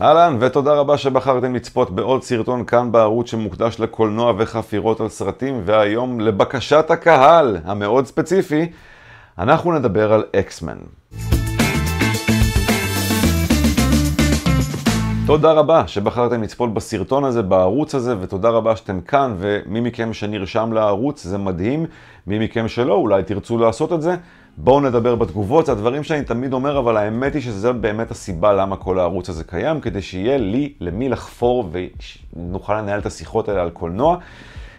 אהלן, ותודה רבה שבחרתם לצפות בעוד סרטון כאן בערוץ שמוקדש לקולנוע וחפירות על סרטים, והיום, לבקשת הקהל המאוד ספציפי, אנחנו נדבר על אקסמן. תודה רבה שבחרתם לצפות בסרטון הזה, בערוץ הזה, ותודה רבה שאתם כאן, ומי מכם שנרשם לערוץ, זה מדהים, מי מכם שלא, אולי תרצו לעשות את זה. בואו נדבר בתגובות, זה הדברים שאני תמיד אומר, אבל האמת היא שזה באמת הסיבה למה כל הערוץ הזה קיים, כדי שיהיה לי למי לחפור ונוכל לנהל את השיחות האלה על קולנוע.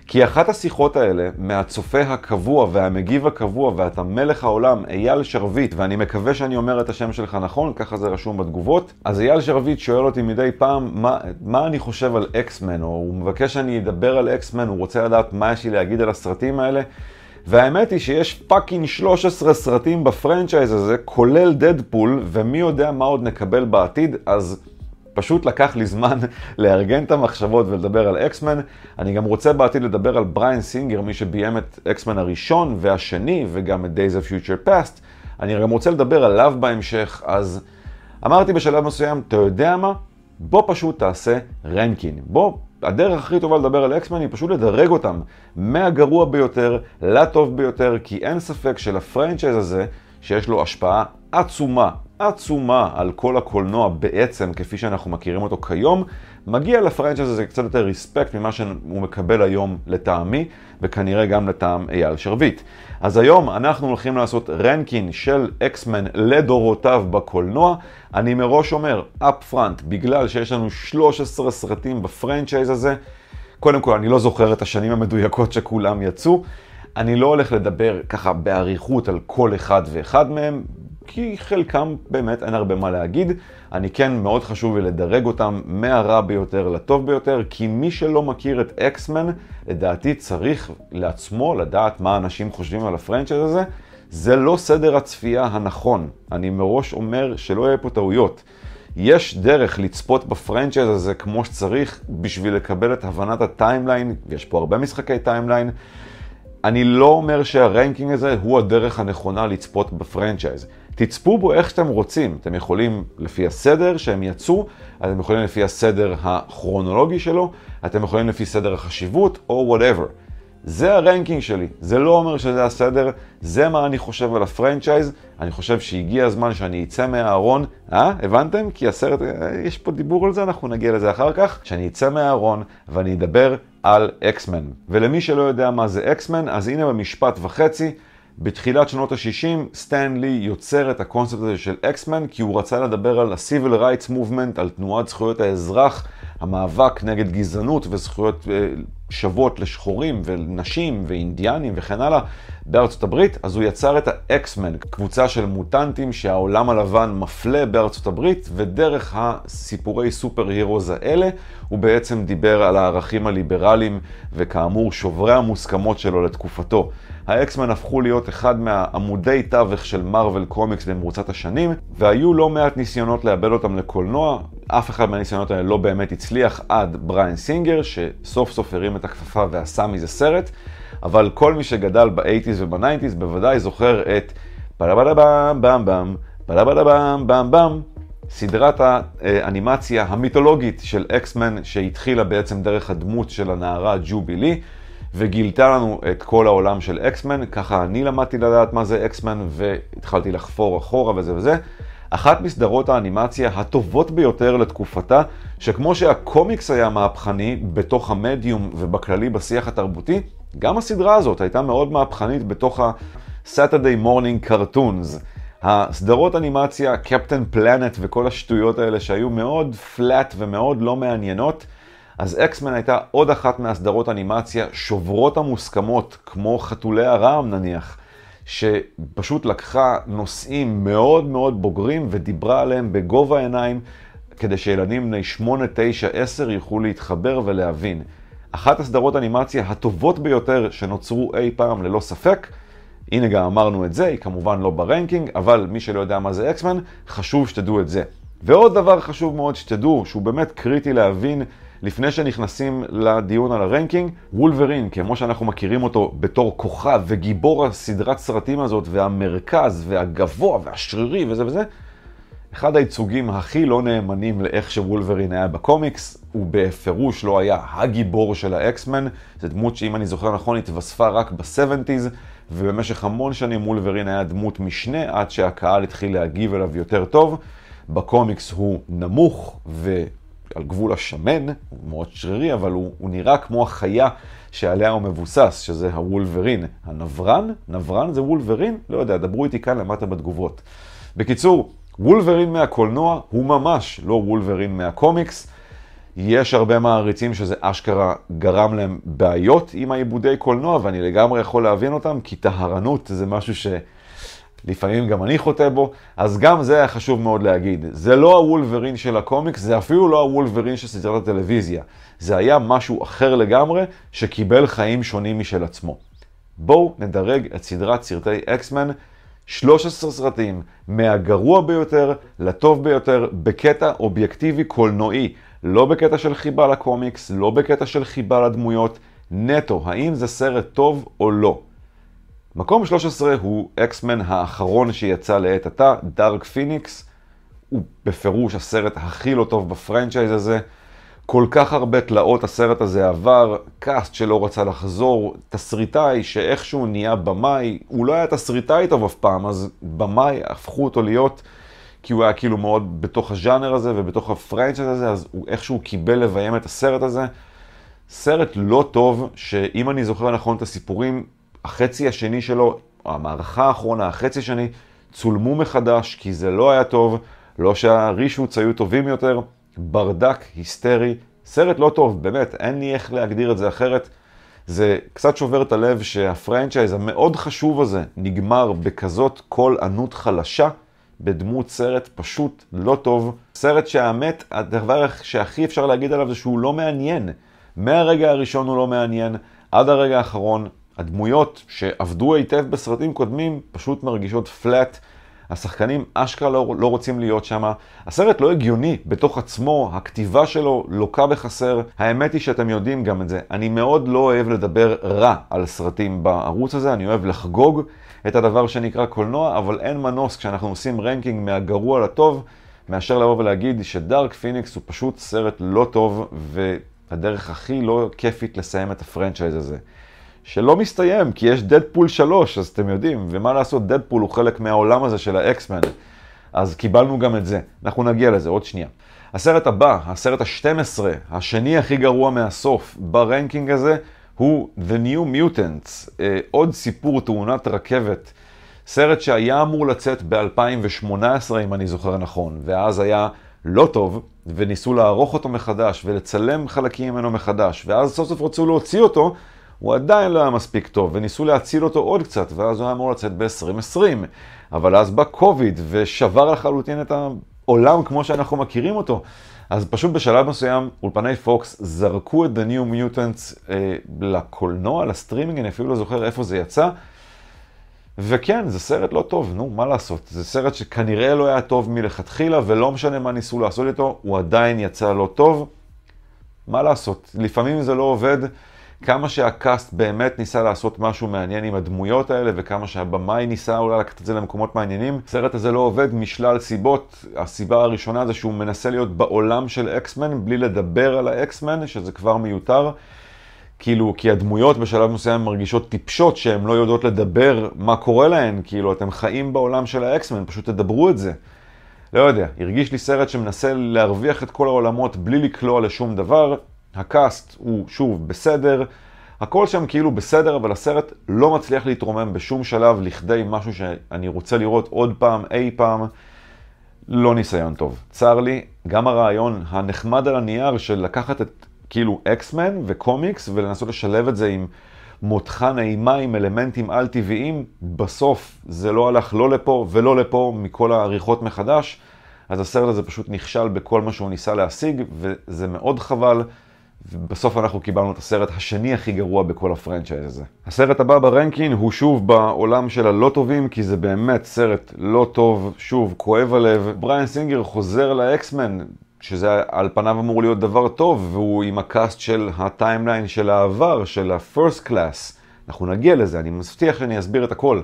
כי אחת השיחות האלה, מהצופה הקבוע והמגיב הקבוע ואתה מלך העולם, אייל שרביט, ואני מקווה שאני אומר את השם שלך נכון, ככה זה רשום בתגובות, אז אייל שרביט שואל אותי מדי פעם, מה, מה אני חושב על אקסמן, או הוא מבקש שאני אדבר על אקסמן, הוא רוצה לדעת מה יש לי להגיד על הסרטים האלה. והאמת היא שיש פאקינג 13 סרטים בפרנצ'ייז הזה, כולל דדפול, ומי יודע מה עוד נקבל בעתיד, אז פשוט לקח לי זמן לארגן את המחשבות ולדבר על אקסמן. אני גם רוצה בעתיד לדבר על בריין סינגר, מי שביים את אקסמן הראשון והשני, וגם את Days of Future Past. אני גם רוצה לדבר עליו בהמשך, אז אמרתי בשלב מסוים, אתה יודע מה? בוא פשוט תעשה רנקין. בוא הדרך הכי טובה לדבר על אקסמן היא פשוט לדרג אותם מהגרוע ביותר לטוב ביותר, כי אין ספק שלפרנצ'ייז הזה, שיש לו השפעה עצומה עצומה על כל הקולנוע בעצם, כפי שאנחנו מכירים אותו כיום, מגיע לפרנצ'ס הזה קצת יותר ריספקט ממה שהוא מקבל היום לטעמי, וכנראה גם לטעם אייל שרביט. אז היום אנחנו הולכים לעשות רנקין של אקסמן לדורותיו בקולנוע. אני מראש אומר, אפ פרנט, בגלל שיש לנו 13 סרטים בפרנצ'ייז הזה, קודם כל, אני לא זוכר את השנים המדויקות שכולם יצאו. אני לא הולך לדבר ככה באריכות על כל אחד ואחד מהם, כי חלקם באמת אין הרבה מה להגיד. אני כן, מאוד חשוב לי לדרג אותם מהרע ביותר לטוב ביותר, כי מי שלא מכיר את אקסמן, לדעתי צריך לעצמו לדעת מה אנשים חושבים על הפרנצ'ייז הזה. זה לא סדר הצפייה הנכון. אני מראש אומר שלא יהיה פה טעויות. יש דרך לצפות בפרנצ'ייז הזה כמו שצריך בשביל לקבל את הבנת הטיימליין, ויש פה הרבה משחקי טיימליין. אני לא אומר שהרנקינג הזה הוא הדרך הנכונה לצפות בפרנצ'ייז. תצפו בו איך שאתם רוצים. אתם יכולים לפי הסדר שהם יצאו, אתם יכולים לפי הסדר הכרונולוגי שלו, אתם יכולים לפי סדר החשיבות, או וואטאבר. זה הרנקינג שלי, זה לא אומר שזה הסדר, זה מה אני חושב על הפרנצ'ייז, אני חושב שהגיע הזמן שאני אצא מהארון, אה, הבנתם? כי הסרט, אה, יש פה דיבור על זה, אנחנו נגיע לזה אחר כך, שאני אצא מהארון ואני אדבר על אקסמן. ולמי שלא יודע מה זה אקסמן, אז הנה במשפט וחצי, בתחילת שנות ה-60, סטן לי יוצר את הקונספט הזה של אקסמן, כי הוא רצה לדבר על ה-Civil Rights Movement, על תנועת זכויות האזרח המאבק נגד גזענות וזכויות אה, שוות לשחורים ונשים ואינדיאנים וכן הלאה בארצות הברית, אז הוא יצר את האקסמן, קבוצה של מוטנטים שהעולם הלבן מפלה בארצות הברית, ודרך הסיפורי סופר הירוז האלה, הוא בעצם דיבר על הערכים הליברליים, וכאמור שוברי המוסכמות שלו לתקופתו. האקסמן הפכו להיות אחד מהעמודי תווך של מארוול קומיקס במרוצת השנים, והיו לא מעט ניסיונות לאבד אותם לקולנוע, אף אחד מהניסיונות האלה לא באמת הצליח עד בריין סינגר, שסוף סוף הרים את הכפפה ועשה מזה סרט, אבל כל מי שגדל באייטיז ובניינטיז בוודאי זוכר את פלה בלה באם באם, במ, פלה בלה באם, במ במ, סדרת האנימציה המיתולוגית של אקסמן שהתחילה בעצם דרך הדמות של הנערה ג'ובילי וגילתה לנו את כל העולם של אקסמן, ככה אני למדתי לדעת מה זה אקסמן והתחלתי לחפור אחורה וזה וזה. אחת מסדרות האנימציה הטובות ביותר לתקופתה, שכמו שהקומיקס היה מהפכני בתוך המדיום ובכללי בשיח התרבותי, גם הסדרה הזאת הייתה מאוד מהפכנית בתוך ה-Saturday Morning Cartoons. הסדרות אנימציה, קפטן פלנט וכל השטויות האלה שהיו מאוד פלאט ומאוד לא מעניינות, אז אקסמן הייתה עוד אחת מהסדרות אנימציה שוברות המוסכמות, כמו חתולי הרעם נניח. שפשוט לקחה נושאים מאוד מאוד בוגרים ודיברה עליהם בגובה העיניים, כדי שילדים בני 8, 9, 10 יוכלו להתחבר ולהבין. אחת הסדרות אנימציה הטובות ביותר שנוצרו אי פעם ללא ספק. הנה גם אמרנו את זה, היא כמובן לא ברנקינג, אבל מי שלא יודע מה זה אקסמן, חשוב שתדעו את זה. ועוד דבר חשוב מאוד שתדעו, שהוא באמת קריטי להבין לפני שנכנסים לדיון על הרנקינג, וולברין, כמו שאנחנו מכירים אותו בתור כוכב וגיבור הסדרת סרטים הזאת, והמרכז, והגבוה, והשרירי, וזה וזה, אחד הייצוגים הכי לא נאמנים לאיך שוולברין היה בקומיקס, הוא בפירוש לא היה הגיבור של האקסמן, זו דמות שאם אני זוכר נכון התווספה רק ב-70's, ובמשך המון שנים וולברין היה דמות משנה עד שהקהל התחיל להגיב אליו יותר טוב. בקומיקס הוא נמוך ו... על גבול השמן, הוא מאוד שרירי, אבל הוא, הוא נראה כמו החיה שעליה הוא מבוסס, שזה הוולברין. הנברן, נברן זה וולברין? לא יודע, דברו איתי כאן למטה בתגובות. בקיצור, וולברין מהקולנוע הוא ממש לא וולברין מהקומיקס. יש הרבה מעריצים שזה אשכרה גרם להם בעיות עם העיבודי קולנוע, ואני לגמרי יכול להבין אותם, כי טהרנות זה משהו ש... לפעמים גם אני חוטא בו, אז גם זה היה חשוב מאוד להגיד. זה לא הוולברין של הקומיקס, זה אפילו לא הוולברין של סדרת הטלוויזיה. זה היה משהו אחר לגמרי, שקיבל חיים שונים משל עצמו. בואו נדרג את סדרת סרטי אקסמן, 13 סרטים, מהגרוע ביותר לטוב ביותר, בקטע אובייקטיבי קולנועי. לא בקטע של חיבה לקומיקס, לא בקטע של חיבה לדמויות, נטו, האם זה סרט טוב או לא. מקום 13 הוא אקסמן האחרון שיצא לעת עתה, דארק פיניקס. הוא בפירוש הסרט הכי לא טוב בפרנצ'ייז הזה. כל כך הרבה תלאות הסרט הזה עבר, קאסט שלא רצה לחזור, תסריטאי שאיכשהו נהיה במאי, הוא לא היה תסריטאי טוב אף פעם, אז במאי הפכו אותו להיות, כי הוא היה כאילו מאוד בתוך הז'אנר הזה ובתוך הפרנצ'ייז הזה, אז הוא איכשהו קיבל לביים את הסרט הזה. סרט לא טוב, שאם אני זוכר נכון את הסיפורים, החצי השני שלו, המערכה האחרונה, החצי השני, צולמו מחדש כי זה לא היה טוב, לא שהרישוץ היו טובים יותר, ברדק היסטרי, סרט לא טוב, באמת, אין לי איך להגדיר את זה אחרת. זה קצת שובר את הלב שהפרנצ'ייז המאוד חשוב הזה נגמר בכזאת קול ענות חלשה בדמות סרט פשוט לא טוב. סרט שהאמת, הדבר שהכי אפשר להגיד עליו זה שהוא לא מעניין. מהרגע הראשון הוא לא מעניין, עד הרגע האחרון הדמויות שעבדו היטב בסרטים קודמים פשוט מרגישות פלאט. השחקנים אשכרה לא, לא רוצים להיות שם. הסרט לא הגיוני בתוך עצמו, הכתיבה שלו לוקה בחסר. האמת היא שאתם יודעים גם את זה. אני מאוד לא אוהב לדבר רע על סרטים בערוץ הזה, אני אוהב לחגוג את הדבר שנקרא קולנוע, אבל אין מנוס כשאנחנו עושים רנקינג מהגרוע לטוב, מאשר לבוא ולהגיד שדארק פיניקס הוא פשוט סרט לא טוב, והדרך הכי לא כיפית לסיים את הפרנצ'ייז הזה. שלא מסתיים, כי יש דדפול 3, אז אתם יודעים, ומה לעשות, דדפול הוא חלק מהעולם הזה של האקסמן. אז קיבלנו גם את זה. אנחנו נגיע לזה עוד שנייה. הסרט הבא, הסרט ה-12, השני הכי גרוע מהסוף ברנקינג הזה, הוא The New Mutants, אה, עוד סיפור תאונת רכבת. סרט שהיה אמור לצאת ב-2018, אם אני זוכר נכון, ואז היה לא טוב, וניסו לערוך אותו מחדש, ולצלם חלקים ממנו מחדש, ואז סוף סוף רצו להוציא אותו, הוא עדיין לא היה מספיק טוב, וניסו להציל אותו עוד קצת, ואז הוא היה אמור לצאת ב-2020. אבל אז בא קוביד, ושבר לחלוטין את העולם כמו שאנחנו מכירים אותו. אז פשוט בשלב מסוים, אולפני פוקס זרקו את The New Mutants אה, לקולנוע, לסטרימינג, אני אפילו לא זוכר איפה זה יצא. וכן, זה סרט לא טוב, נו, מה לעשות? זה סרט שכנראה לא היה טוב מלכתחילה, ולא משנה מה ניסו לעשות איתו, הוא עדיין יצא לא טוב. מה לעשות? לפעמים זה לא עובד. כמה שהקאסט באמת ניסה לעשות משהו מעניין עם הדמויות האלה, וכמה שהבמאי ניסה אולי לקחת את זה למקומות מעניינים, הסרט הזה לא עובד משלל סיבות. הסיבה הראשונה זה שהוא מנסה להיות בעולם של אקסמן, בלי לדבר על האקסמן, שזה כבר מיותר. כאילו, כי הדמויות בשלב מסוים מרגישות טיפשות שהן לא יודעות לדבר מה קורה להן, כאילו, אתם חיים בעולם של האקסמן, פשוט תדברו את זה. לא יודע, הרגיש לי סרט שמנסה להרוויח את כל העולמות בלי לקלוע לשום דבר, הקאסט הוא שוב בסדר, הכל שם כאילו בסדר, אבל הסרט לא מצליח להתרומם בשום שלב לכדי משהו שאני רוצה לראות עוד פעם, אי פעם. לא ניסיון טוב. צר לי, גם הרעיון הנחמד על הנייר של לקחת את כאילו אקסמן וקומיקס ולנסות לשלב את זה עם מותחן אימה עם אלמנטים על-טבעיים, בסוף זה לא הלך לא לפה ולא לפה מכל העריכות מחדש, אז הסרט הזה פשוט נכשל בכל מה שהוא ניסה להשיג, וזה מאוד חבל. ובסוף אנחנו קיבלנו את הסרט השני הכי גרוע בכל הפרנצ'ייז הזה. הסרט הבא ברנקין הוא שוב בעולם של הלא טובים, כי זה באמת סרט לא טוב, שוב, כואב הלב. בריאן סינגר חוזר לאקסמן. שזה על פניו אמור להיות דבר טוב, והוא עם הקאסט של הטיימליין של העבר, של ה-first class. אנחנו נגיע לזה, אני מבטיח שאני אסביר את הכל.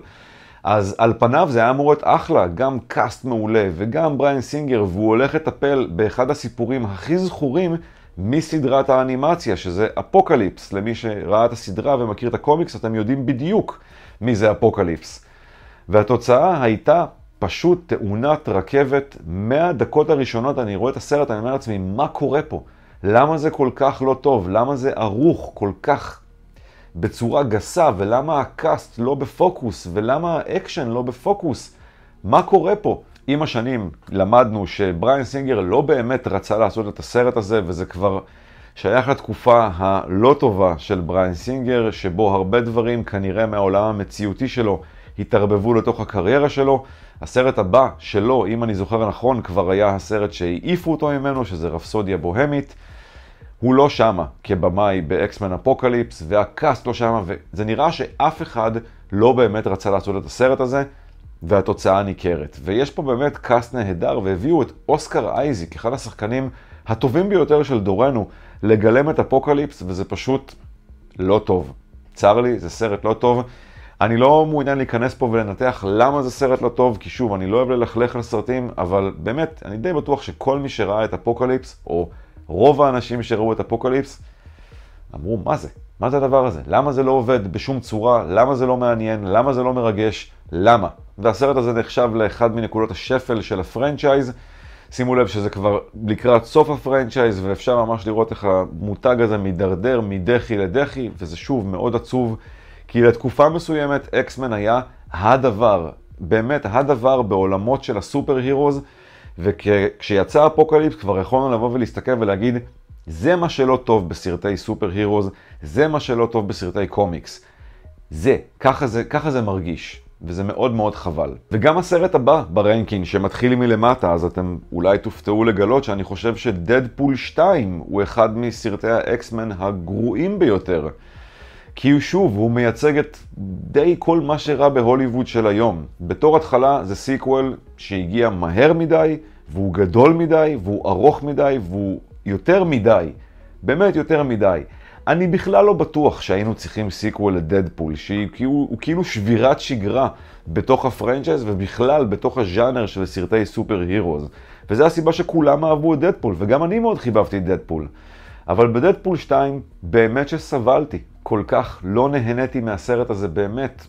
אז על פניו זה היה אמור להיות אחלה, גם קאסט מעולה וגם בריאן סינגר, והוא הולך לטפל באחד הסיפורים הכי זכורים מסדרת האנימציה, שזה אפוקליפס. למי שראה את הסדרה ומכיר את הקומיקס, אתם יודעים בדיוק מי זה אפוקליפס. והתוצאה הייתה פשוט תאונת רכבת. מהדקות הראשונות אני רואה את הסרט, אני אומר לעצמי, מה קורה פה? למה זה כל כך לא טוב? למה זה ערוך כל כך בצורה גסה? ולמה הקאסט לא בפוקוס? ולמה האקשן לא בפוקוס? מה קורה פה? עם השנים למדנו שבריין סינגר לא באמת רצה לעשות את הסרט הזה, וזה כבר שייך לתקופה הלא טובה של בריין סינגר, שבו הרבה דברים כנראה מהעולם המציאותי שלו התערבבו לתוך הקריירה שלו. הסרט הבא שלו, אם אני זוכר נכון, כבר היה הסרט שהעיפו אותו ממנו, שזה רפסודיה בוהמית. הוא לא שמה כבמאי באקסמן אפוקליפס, והקאסט לא שמה, וזה נראה שאף אחד לא באמת רצה לעשות את הסרט הזה. והתוצאה ניכרת. ויש פה באמת קאסט נהדר, והביאו את אוסקר אייזיק, אחד השחקנים הטובים ביותר של דורנו, לגלם את אפוקליפס, וזה פשוט לא טוב. צר לי, זה סרט לא טוב. אני לא מעוניין להיכנס פה ולנתח למה זה סרט לא טוב, כי שוב, אני לא אוהב ללכלך על סרטים, אבל באמת, אני די בטוח שכל מי שראה את אפוקליפס, או רוב האנשים שראו את אפוקליפס, אמרו, מה זה? מה זה הדבר הזה? למה זה לא עובד בשום צורה? למה זה לא מעניין? למה זה לא מרגש? למה? והסרט הזה נחשב לאחד מנקודות השפל של הפרנצ'ייז. שימו לב שזה כבר לקראת סוף הפרנצ'ייז, ואפשר ממש לראות איך המותג הזה מידרדר מדחי לדחי, וזה שוב מאוד עצוב, כי לתקופה מסוימת אקסמן היה הדבר, באמת הדבר בעולמות של הסופר הירוז, וכשיצא אפוקליפס כבר יכולנו לבוא ולהסתכל ולהגיד, זה מה שלא טוב בסרטי סופר הירוז, זה מה שלא טוב בסרטי קומיקס. זה, ככה זה, ככה זה מרגיש. וזה מאוד מאוד חבל. וגם הסרט הבא ברנקין, שמתחיל מלמטה, אז אתם אולי תופתעו לגלות שאני חושב שדדפול 2 הוא אחד מסרטי האקסמן הגרועים ביותר. כי הוא שוב, הוא מייצג את די כל מה שרע בהוליווד של היום. בתור התחלה זה סיקוול שהגיע מהר מדי, והוא גדול מדי, והוא ארוך מדי, והוא יותר מדי. באמת יותר מדי. אני בכלל לא בטוח שהיינו צריכים סיקוול לדדפול, שהוא כאילו, שבירת שגרה בתוך הפרנצ'ייז ובכלל בתוך הז'אנר של סרטי סופר הירו. וזו הסיבה שכולם אהבו את דדפול, וגם אני מאוד חיבבתי את דדפול. אבל בדדפול 2 באמת שסבלתי, כל כך לא נהניתי מהסרט הזה באמת.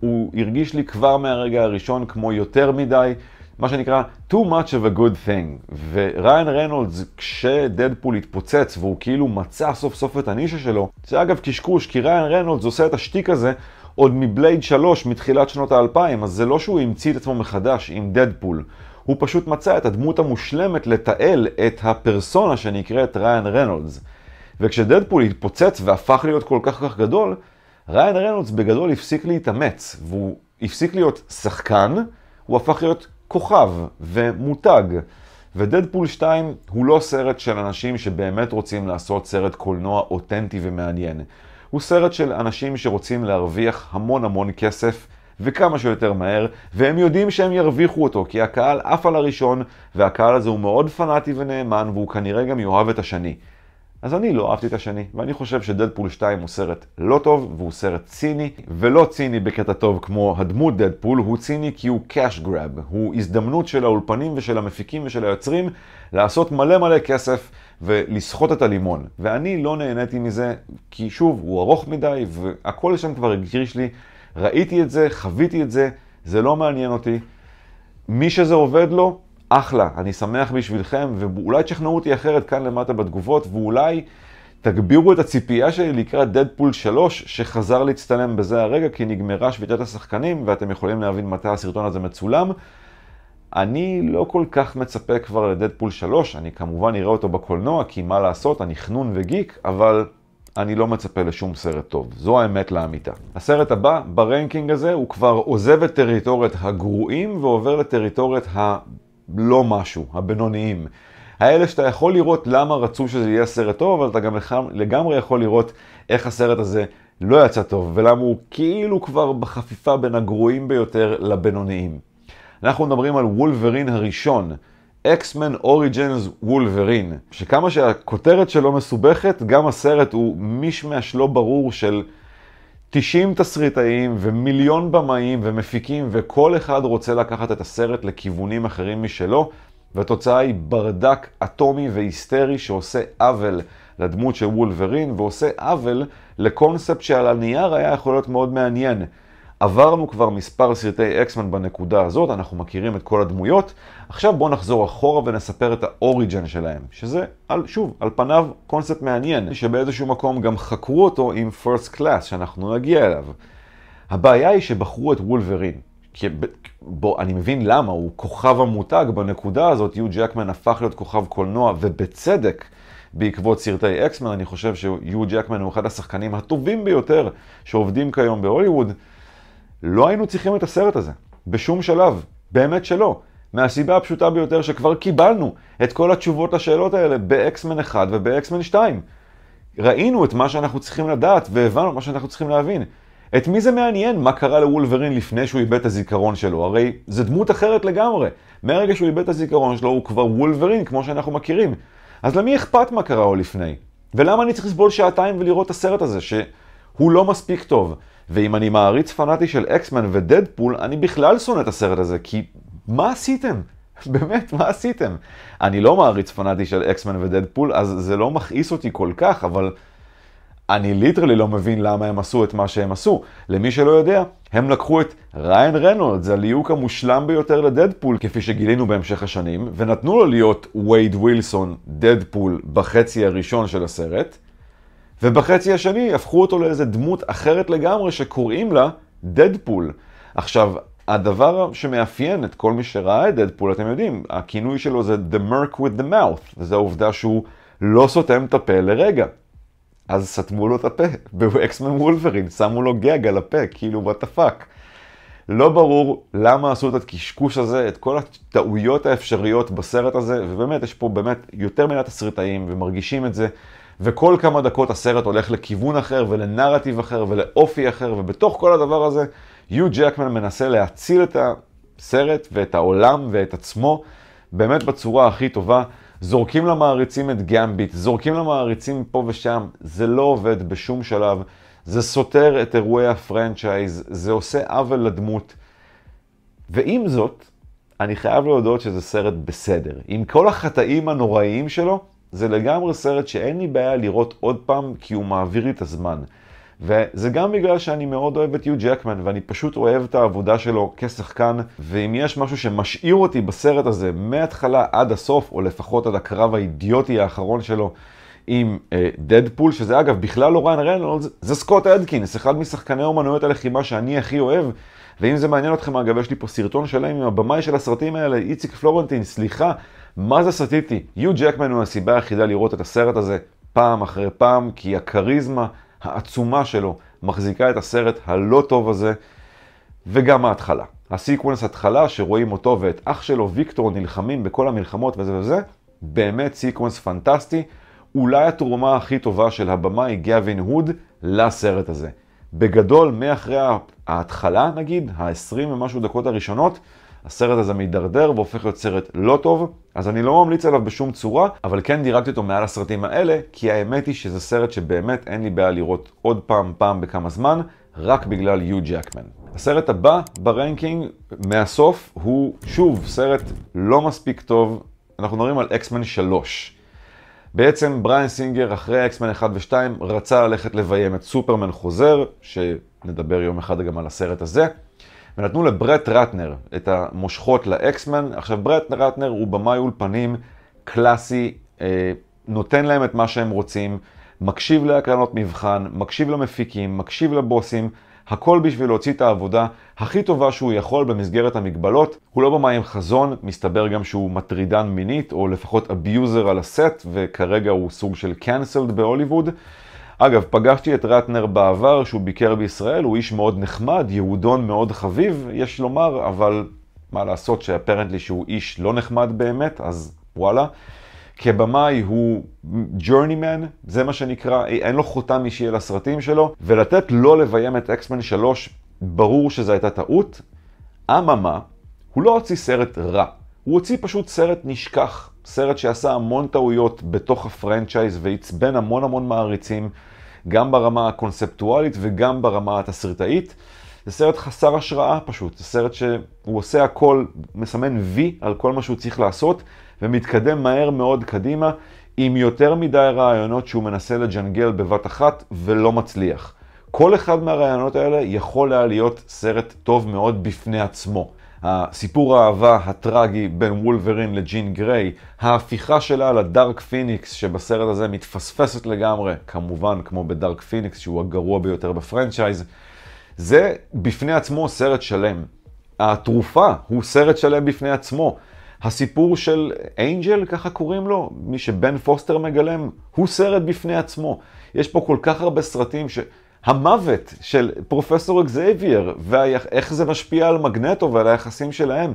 הוא הרגיש לי כבר מהרגע הראשון כמו יותר מדי, מה שנקרא too much of a good thing. וריין ריינולדס, כשדדפול התפוצץ והוא כאילו מצא סוף סוף את הנישה שלו, זה אגב קשקוש, כי ריין ריינולדס עושה את השטיק הזה עוד מבלייד 3 מתחילת שנות האלפיים, אז זה לא שהוא המציא את עצמו מחדש עם דדפול. הוא פשוט מצא את הדמות המושלמת לתעל את הפרסונה שנקראת ריין ריינולדס. וכשדדפול התפוצץ והפך להיות כל כך כך גדול, ריין ריינולדס בגדול הפסיק להתאמץ, והוא הפסיק להיות שחקן, הוא הפך להיות כוכב ומותג. ודדפול 2 הוא לא סרט של אנשים שבאמת רוצים לעשות סרט קולנוע אותנטי ומעניין. הוא סרט של אנשים שרוצים להרוויח המון המון כסף וכמה שיותר מהר, והם יודעים שהם ירוויחו אותו, כי הקהל עף על הראשון, והקהל הזה הוא מאוד פנאטי ונאמן, והוא כנראה גם יאהב את השני. אז אני לא אהבתי את השני, ואני חושב שדדפול 2 הוא סרט לא טוב, והוא סרט ציני, ולא ציני בקטע טוב כמו הדמות דדפול, הוא ציני כי הוא cash grab, הוא הזדמנות של האולפנים ושל המפיקים ושל היוצרים לעשות מלא מלא כסף ולסחוט את הלימון. ואני לא נהניתי מזה, כי שוב, הוא ארוך מדי, והכל שם כבר הגריש לי, ראיתי את זה, חוויתי את זה, זה לא מעניין אותי. מי שזה עובד לו, אחלה, אני שמח בשבילכם, ואולי תשכנעו אותי אחרת כאן למטה בתגובות, ואולי תגבירו את הציפייה שלי לקראת דדפול 3, שחזר להצטלם בזה הרגע, כי נגמרה שביתת השחקנים, ואתם יכולים להבין מתי הסרטון הזה מצולם. אני לא כל כך מצפה כבר לדדפול 3, אני כמובן אראה אותו בקולנוע, כי מה לעשות, אני חנון וגיק, אבל אני לא מצפה לשום סרט טוב. זו האמת לאמיתה. הסרט הבא ברנקינג הזה הוא כבר עוזב את טריטוריית הגרועים ועובר לטריטוריית ה... לא משהו, הבינוניים. האלה שאתה יכול לראות למה רצו שזה יהיה סרט טוב, אבל אתה גם לגמרי יכול לראות איך הסרט הזה לא יצא טוב, ולמה הוא כאילו כבר בחפיפה בין הגרועים ביותר לבינוניים. אנחנו מדברים על וולברין הראשון, אקסמן אוריג'נס וולברין, שכמה שהכותרת שלו מסובכת, גם הסרט הוא מישמש לא ברור של 90 תסריטאים ומיליון במאים ומפיקים, וכל אחד רוצה לקחת את הסרט לכיוונים אחרים משלו, והתוצאה היא ברדק אטומי והיסטרי שעושה עוול לדמות של וולברין, ועושה עוול לקונספט שעל הנייר היה יכול להיות מאוד מעניין. עברנו כבר מספר סרטי אקסמן בנקודה הזאת, אנחנו מכירים את כל הדמויות. עכשיו בואו נחזור אחורה ונספר את האוריג'ן שלהם, שזה, על, שוב, על פניו קונספט מעניין, שבאיזשהו מקום גם חקרו אותו עם פרסט קלאס, שאנחנו נגיע אליו. הבעיה היא שבחרו את וולברין. כי בוא, אני מבין למה, הוא כוכב המותג בנקודה הזאת, יו ג'קמן הפך להיות כוכב קולנוע, ובצדק. בעקבות סרטי אקסמן, אני חושב שיו ג'קמן הוא אחד השחקנים הטובים ביותר שעובדים כיום בהוליווד. לא היינו צריכים את הסרט הזה, בשום שלב, באמת שלא. מהסיבה הפשוטה ביותר שכבר קיבלנו את כל התשובות לשאלות האלה באקסמן 1 ובאקסמן 2. ראינו את מה שאנחנו צריכים לדעת והבנו מה שאנחנו צריכים להבין. את מי זה מעניין מה קרה לוולברין לפני שהוא איבד את הזיכרון שלו? הרי זה דמות אחרת לגמרי. מהרגע שהוא איבד את הזיכרון שלו הוא כבר וולברין כמו שאנחנו מכירים. אז למי אכפת מה קרה לו לפני? ולמה אני צריך לסבול שעתיים ולראות את הסרט הזה שהוא לא מספיק טוב? ואם אני מעריץ פנאטי של אקסמן ודדפול, אני בכלל שונא את הסרט הזה, כי מה עשיתם? באמת, מה עשיתם? אני לא מעריץ פנאטי של אקסמן ודדפול, אז זה לא מכעיס אותי כל כך, אבל אני ליטרלי לא מבין למה הם עשו את מה שהם עשו. למי שלא יודע, הם לקחו את ריין רנולדס, הליהוק המושלם ביותר לדדפול, כפי שגילינו בהמשך השנים, ונתנו לו להיות וייד ווילסון, דדפול, בחצי הראשון של הסרט. ובחצי השני הפכו אותו לאיזה דמות אחרת לגמרי שקוראים לה דדפול. עכשיו, הדבר שמאפיין את כל מי שראה את דדפול, אתם יודעים, הכינוי שלו זה The Merc with the Mouth, וזה העובדה שהוא לא סותם את הפה לרגע. אז סתמו לו את הפה, באקסמן וולברין, שמו לו גג על הפה, כאילו what the fuck. לא ברור למה עשו את הקשקוש הזה, את כל הטעויות האפשריות בסרט הזה, ובאמת, יש פה באמת יותר מדי תסריטאים, ומרגישים את זה, וכל כמה דקות הסרט הולך לכיוון אחר ולנרטיב אחר ולאופי אחר, ובתוך כל הדבר הזה, יו ג'קמן מנסה להציל את הסרט ואת העולם ואת עצמו באמת בצורה הכי טובה. זורקים למעריצים את גמביט, זורקים למעריצים פה ושם, זה לא עובד בשום שלב, זה סותר את אירועי הפרנצ'ייז, זה עושה עוול לדמות. ועם זאת, אני חייב להודות שזה סרט בסדר. עם כל החטאים הנוראיים שלו, זה לגמרי סרט שאין לי בעיה לראות עוד פעם, כי הוא מעביר לי את הזמן. וזה גם בגלל שאני מאוד אוהב את יו ג'קמן, ואני פשוט אוהב את העבודה שלו כשחקן, ואם יש משהו שמשאיר אותי בסרט הזה מההתחלה עד הסוף, או לפחות עד הקרב האידיוטי האחרון שלו, עם דדפול, אה, uh, שזה אגב בכלל לא ריין ריינולדס, זה סקוט אדקינס, אחד משחקני אומנויות הלחימה שאני הכי אוהב. ואם זה מעניין אתכם, אגב, יש לי פה סרטון שלם עם הבמאי של הסרטים האלה, איציק פלורנטין, סליחה, מה זה סטיתי? יו ג'קמן הוא הסיבה היחידה לראות את הסרט הזה פעם אחרי פעם, כי הכריזמה העצומה שלו מחזיקה את הסרט הלא טוב הזה, וגם ההתחלה. הסיקוונס התחלה שרואים אותו ואת אח שלו ויקטור נלחמים בכל המלחמות וזה וזה, באמת סיקוונס פנטסטי. אולי התרומה הכי טובה של הבמאי גאווין הוד לסרט הזה. בגדול, מאחרי ההתחלה נגיד, ה-20 ומשהו דקות הראשונות, הסרט הזה מידרדר והופך להיות סרט לא טוב, אז אני לא ממליץ עליו בשום צורה, אבל כן דירקתי אותו מעל הסרטים האלה, כי האמת היא שזה סרט שבאמת אין לי בעיה לראות עוד פעם, פעם בכמה זמן, רק בגלל יו ג'קמן. הסרט הבא ברנקינג מהסוף הוא שוב סרט לא מספיק טוב, אנחנו מדברים על אקסמן 3. בעצם בריין סינגר אחרי אקסמן 1 ו-2 רצה ללכת לביים את סופרמן חוזר, שנדבר יום אחד גם על הסרט הזה. ונתנו לברט רטנר את המושכות לאקסמן. עכשיו, ברט רטנר הוא במאי אולפנים קלאסי, אה, נותן להם את מה שהם רוצים, מקשיב להקרנות מבחן, מקשיב למפיקים, מקשיב לבוסים, הכל בשביל להוציא את העבודה הכי טובה שהוא יכול במסגרת המגבלות. הוא לא במאי עם חזון, מסתבר גם שהוא מטרידן מינית, או לפחות אביוזר על הסט, וכרגע הוא סוג של קאנסלד בהוליווד. אגב, פגשתי את רטנר בעבר, שהוא ביקר בישראל, הוא איש מאוד נחמד, יהודון מאוד חביב, יש לומר, אבל מה לעשות שאפרנטלי שהוא איש לא נחמד באמת, אז וואלה. כבמאי הוא journeyman, זה מה שנקרא, אין לו חותם אישי על הסרטים שלו, ולתת לא לביים את אקסמן 3, ברור שזו הייתה טעות. אממה, הוא לא הוציא סרט רע, הוא הוציא פשוט סרט נשכח, סרט שעשה המון טעויות בתוך הפרנצ'ייז ועצבן המון המון מעריצים. גם ברמה הקונספטואלית וגם ברמה התסריטאית. זה סרט חסר השראה פשוט, זה סרט שהוא עושה הכל, מסמן וי על כל מה שהוא צריך לעשות, ומתקדם מהר מאוד קדימה, עם יותר מדי רעיונות שהוא מנסה לג'נגל בבת אחת ולא מצליח. כל אחד מהרעיונות האלה יכול היה להיות סרט טוב מאוד בפני עצמו. הסיפור האהבה הטרגי בין וולברין לג'ין גריי, ההפיכה שלה לדארק פיניקס שבסרט הזה מתפספסת לגמרי, כמובן כמו בדארק פיניקס שהוא הגרוע ביותר בפרנצ'ייז, זה בפני עצמו סרט שלם. התרופה הוא סרט שלם בפני עצמו. הסיפור של אינג'ל, ככה קוראים לו, מי שבן פוסטר מגלם, הוא סרט בפני עצמו. יש פה כל כך הרבה סרטים ש... המוות של פרופסור אקזייבייר, ואיך זה משפיע על מגנטו ועל היחסים שלהם.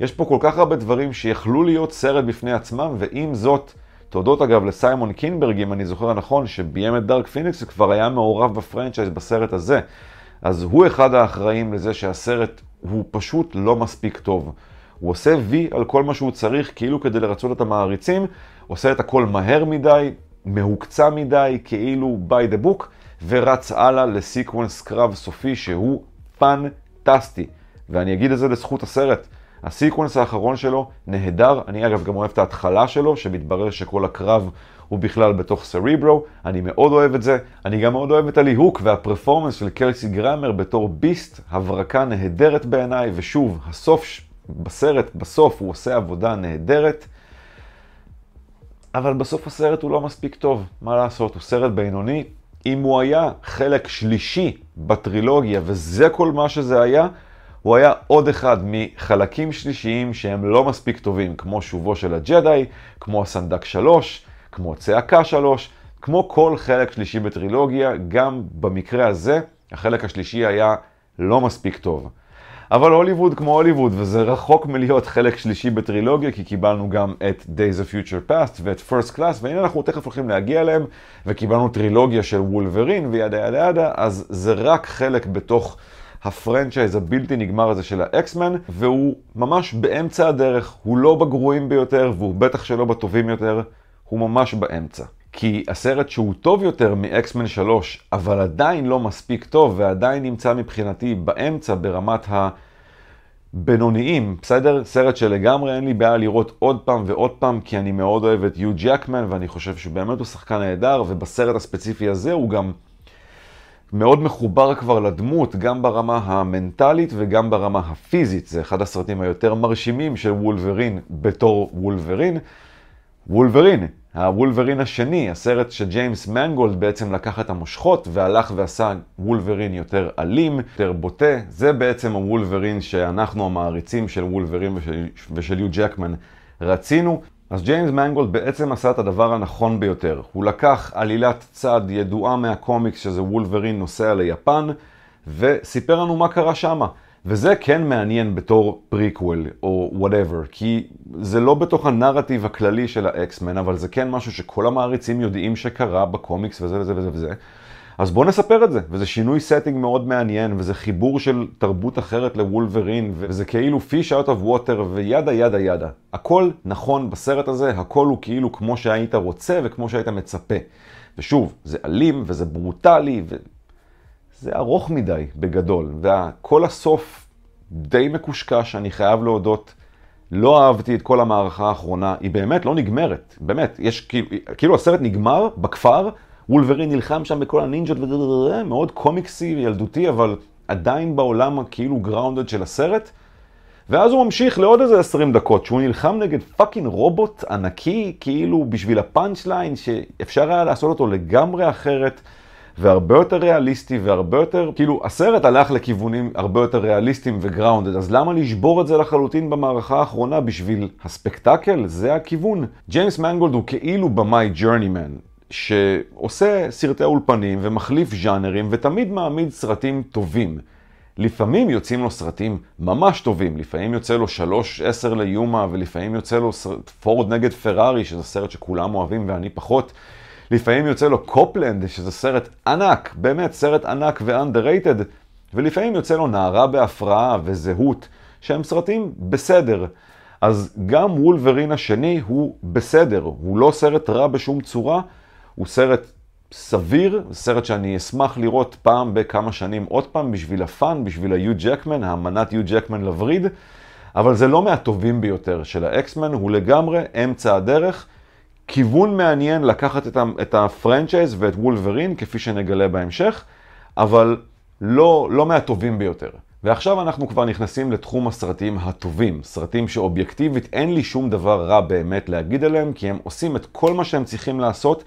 יש פה כל כך הרבה דברים שיכלו להיות סרט בפני עצמם, ועם זאת, תודות אגב לסיימון קינברג, אם אני זוכר נכון, שביים את דארק פיניקס, כבר היה מעורב בפרנצ'ייז בסרט הזה. אז הוא אחד האחראים לזה שהסרט הוא פשוט לא מספיק טוב. הוא עושה וי על כל מה שהוא צריך, כאילו כדי לרצות את המעריצים, עושה את הכל מהר מדי, מהוקצה מדי, כאילו by the book. ורץ הלאה לסיקוונס קרב סופי שהוא פנטסטי. ואני אגיד את זה לזכות הסרט. הסיקוונס האחרון שלו נהדר, אני אגב גם אוהב את ההתחלה שלו, שמתברר שכל הקרב הוא בכלל בתוך סריברו, אני מאוד אוהב את זה, אני גם מאוד אוהב את הליהוק והפרפורמנס של קלסי גרמר בתור ביסט, הברקה נהדרת בעיניי, ושוב, הסוף בסרט, בסוף הוא עושה עבודה נהדרת, אבל בסוף הסרט הוא לא מספיק טוב, מה לעשות, הוא סרט בינוני, אם הוא היה חלק שלישי בטרילוגיה, וזה כל מה שזה היה, הוא היה עוד אחד מחלקים שלישיים שהם לא מספיק טובים, כמו שובו של הג'די, כמו הסנדק 3, כמו צעקה 3, כמו כל חלק שלישי בטרילוגיה, גם במקרה הזה, החלק השלישי היה לא מספיק טוב. אבל הוליווד כמו הוליווד, וזה רחוק מלהיות חלק שלישי בטרילוגיה, כי קיבלנו גם את Days of Future Past ואת First Class, והנה אנחנו תכף הולכים להגיע אליהם, וקיבלנו טרילוגיה של וולברין וידה ידה ידה, אז זה רק חלק בתוך... הפרנצ'ייז הבלתי נגמר הזה של האקסמן, והוא ממש באמצע הדרך, הוא לא בגרועים ביותר, והוא בטח שלא בטובים יותר, הוא ממש באמצע. כי הסרט שהוא טוב יותר מאקסמן 3, אבל עדיין לא מספיק טוב, ועדיין נמצא מבחינתי באמצע ברמת הבינוניים, בסדר? סרט שלגמרי אין לי בעיה לראות עוד פעם ועוד פעם, כי אני מאוד אוהב את יו ג'קמן, ואני חושב שבאמת הוא שחקן נהדר, ובסרט הספציפי הזה הוא גם מאוד מחובר כבר לדמות, גם ברמה המנטלית וגם ברמה הפיזית. זה אחד הסרטים היותר מרשימים של וולברין בתור וולברין. וולברין, הוולברין השני, הסרט שג'יימס מנגולד בעצם לקח את המושכות והלך ועשה וולברין יותר אלים, יותר בוטה. זה בעצם הוולברין שאנחנו המעריצים של וולברין ושל, ושל יו ג'קמן רצינו. אז ג'יימס מנגולד בעצם עשה את הדבר הנכון ביותר. הוא לקח עלילת צד ידועה מהקומיקס שזה וולברין נוסע ליפן, וסיפר לנו מה קרה שמה. וזה כן מעניין בתור פריקוול או וואטאבר, כי זה לא בתוך הנרטיב הכללי של האקסמן, אבל זה כן משהו שכל המעריצים יודעים שקרה בקומיקס וזה וזה וזה וזה. אז בואו נספר את זה, וזה שינוי setting מאוד מעניין, וזה חיבור של תרבות אחרת לוולברין, וזה כאילו fish out of water, וידה ידה ידה. הכל נכון בסרט הזה, הכל הוא כאילו כמו שהיית רוצה וכמו שהיית מצפה. ושוב, זה אלים וזה ברוטלי, זה ארוך מדי בגדול, וכל הסוף די מקושקש, אני חייב להודות. לא אהבתי את כל המערכה האחרונה, היא באמת לא נגמרת, באמת, יש כאילו, כאילו הסרט נגמר בכפר, וולברין נלחם שם בכל הנינג'ות ודדדדדד, מאוד קומיקסי וילדותי, אבל עדיין בעולם הכאילו גראונדד של הסרט. ואז הוא ממשיך לעוד איזה 20 דקות, שהוא נלחם נגד פאקינג רובוט ענקי, כאילו בשביל הפאנצ' ליין, שאפשר היה לעשות אותו לגמרי אחרת. והרבה יותר ריאליסטי והרבה יותר, כאילו הסרט הלך לכיוונים הרבה יותר ריאליסטיים וגראונדד, אז למה לשבור את זה לחלוטין במערכה האחרונה בשביל הספקטקל? זה הכיוון. ג'יימס מנגולד הוא כאילו במאי ג'רנימן. שעושה סרטי אולפנים ומחליף ז'אנרים ותמיד מעמיד סרטים טובים. לפעמים יוצאים לו סרטים ממש טובים, לפעמים יוצא לו 3-10 ליומה ולפעמים יוצא לו סרט פורד נגד פרארי, שזה סרט שכולם אוהבים ואני פחות. לפעמים יוצא לו קופלנד, שזה סרט ענק, באמת סרט ענק ו ולפעמים יוצא לו נערה בהפרעה וזהות, שהם סרטים בסדר. אז גם וולברין השני הוא בסדר, הוא לא סרט רע בשום צורה, הוא סרט סביר, סרט שאני אשמח לראות פעם בכמה שנים עוד פעם, בשביל הפאן, בשביל היו ג'קמן, האמנת יו ג'קמן לווריד, אבל זה לא מהטובים ביותר של האקסמן, הוא לגמרי אמצע הדרך. כיוון מעניין לקחת את, הפרנצ'ייז ואת וולברין, כפי שנגלה בהמשך, אבל לא, לא מהטובים ביותר. ועכשיו אנחנו כבר נכנסים לתחום הסרטים הטובים, סרטים שאובייקטיבית אין לי שום דבר רע באמת להגיד עליהם, כי הם עושים את כל מה שהם צריכים לעשות,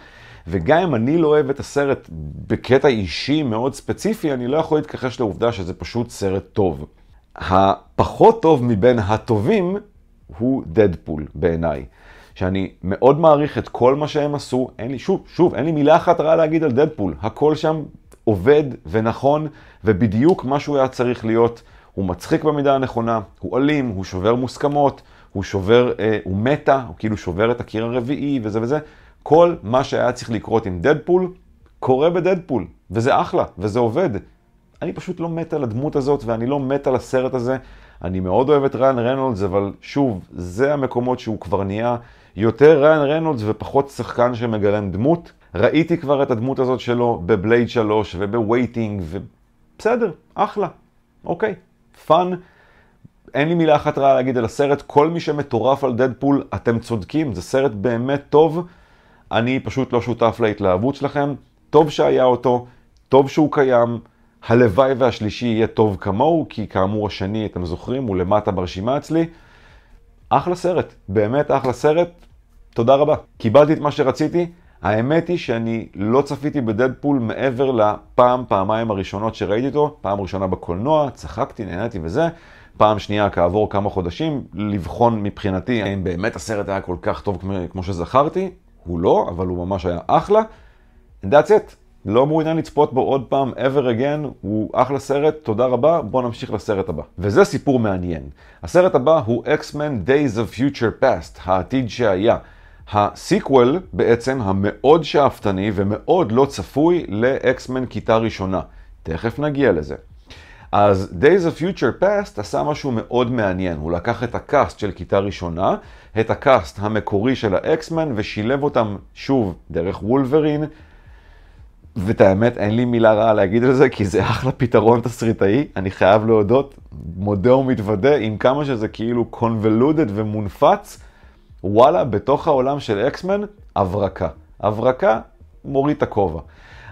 וגם אם אני לא אוהב את הסרט בקטע אישי מאוד ספציפי, אני לא יכול להתכחש לעובדה שזה פשוט סרט טוב. הפחות טוב מבין הטובים הוא דדפול בעיניי. שאני מאוד מעריך את כל מה שהם עשו, אין לי, שוב, שוב, אין לי מילה אחת רעה להגיד על דדפול, הכל שם עובד ונכון, ובדיוק מה שהוא היה צריך להיות. הוא מצחיק במידה הנכונה, הוא אלים, הוא שובר מוסכמות, הוא שובר, אה, הוא מטה, הוא כאילו שובר את הקיר הרביעי וזה וזה. כל מה שהיה צריך לקרות עם דדפול, קורה בדדפול, וזה אחלה, וזה עובד. אני פשוט לא מת על הדמות הזאת, ואני לא מת על הסרט הזה. אני מאוד אוהב את ריין רנולדס, אבל שוב, זה המקומות שהוא כבר נהיה יותר ריין ריינולדס ופחות שחקן שמגלם דמות. ראיתי כבר את הדמות הזאת שלו בבלייד 3 ובווייטינג, ובסדר, אחלה, אוקיי, פאן. אין לי מילה אחת רעה להגיד על הסרט, כל מי שמטורף על דדפול, אתם צודקים, זה סרט באמת טוב, אני פשוט לא שותף להתלהבות שלכם, טוב שהיה אותו, טוב שהוא קיים, הלוואי והשלישי יהיה טוב כמוהו, כי כאמור השני, אתם זוכרים, הוא למטה ברשימה אצלי. אחלה סרט, באמת אחלה סרט, תודה רבה. קיבלתי את מה שרציתי, האמת היא שאני לא צפיתי בדדפול מעבר לפעם, פעמיים הראשונות שראיתי אותו, פעם ראשונה בקולנוע, צחקתי, נהניתי וזה, פעם שנייה כעבור כמה חודשים, לבחון מבחינתי האם באמת הסרט היה כל כך טוב כמו, שזכרתי, הוא לא, אבל הוא ממש היה אחלה, And that's it. לא מעוניין לצפות בו עוד פעם, ever again, הוא אחלה סרט, תודה רבה, בואו נמשיך לסרט הבא. וזה סיפור מעניין. הסרט הבא הוא X-Men Days of Future Past, העתיד שהיה. הסיקוול בעצם המאוד שאפתני ומאוד לא צפוי ל-X-Men כיתה ראשונה. תכף נגיע לזה. אז Days of Future Past עשה משהו מאוד מעניין, הוא לקח את הקאסט של כיתה ראשונה, את הקאסט המקורי של האקסמן ושילב אותם שוב דרך וולברין, ואת האמת, אין לי מילה רעה להגיד על זה, כי זה אחלה פתרון תסריטאי, אני חייב להודות, מודה ומתוודה, עם כמה שזה כאילו convoluted ומונפץ, וואלה, בתוך העולם של אקסמן, הברקה. הברקה, מוריד את הכובע.